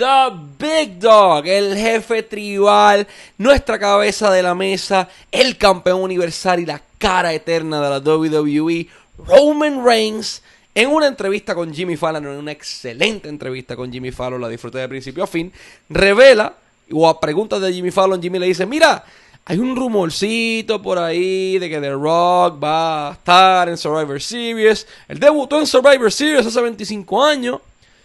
The Big Dog, el jefe tribal, nuestra cabeza de la mesa, el campeón universal y la cara eterna de la WWE, Roman Reigns, en una entrevista con Jimmy Fallon, en una excelente entrevista con Jimmy Fallon, la disfruté de principio a fin, revela, o a preguntas de Jimmy Fallon, Jimmy le dice, mira, hay un rumorcito por ahí de que The Rock va a estar en Survivor Series. Él debutó en Survivor Series hace 25 años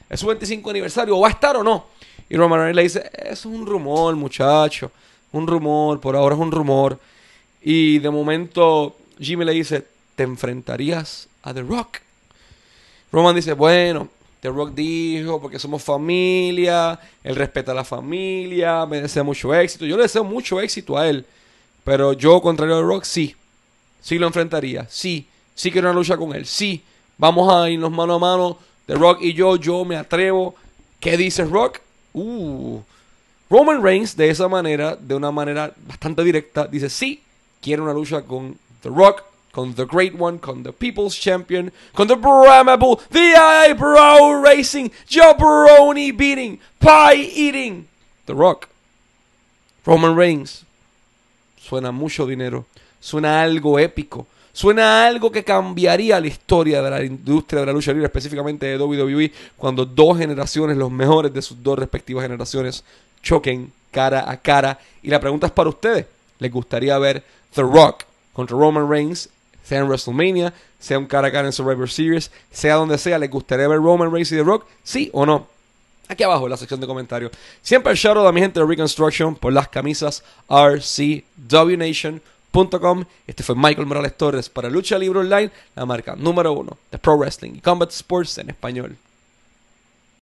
es su 25 aniversario, ¿va a estar o no? Y Roman Reigns le dice, eso es un rumor, muchacho, un rumor, por ahora es un rumor. Y de momento Jimmy le dice, ¿te enfrentarías a The Rock? Roman dice, bueno, The Rock dijo, porque somos familia, él respeta a la familia, me desea mucho éxito. Yo le deseo mucho éxito a él, pero yo, contrario a The Rock, sí, sí lo enfrentaría, sí, sí quiero una lucha con él, sí, vamos a irnos mano a mano The Rock y yo, yo me atrevo. ¿Qué dice Rock? Uh, Roman Reigns, de esa manera, de una manera bastante directa, dice: Sí, quiero una lucha con The Rock, con The Great One, con The People's Champion, con The Bramble, The Eyebrow Racing, Jabroni Beating, Pie Eating. The Rock. Roman Reigns. Suena mucho dinero. Suena algo épico. Suena algo que cambiaría la historia de la industria de la lucha libre, específicamente de WWE, cuando dos generaciones, los mejores de sus dos respectivas generaciones, choquen cara a cara. Y la pregunta es para ustedes. ¿Les gustaría ver The Rock contra Roman Reigns sea en WrestleMania, sea un cara a cara en Survivor Series, sea donde sea, ¿les gustaría ver Roman Reigns y The Rock? ¿Sí o no? Aquí abajo en la sección de comentarios. Siempre el shadow a mi gente de Reconstruction por las camisas RCW Nation com Este fue Michael Morales Torres para Lucha Libre Online, la marca número uno de Pro Wrestling y Combat Sports en español.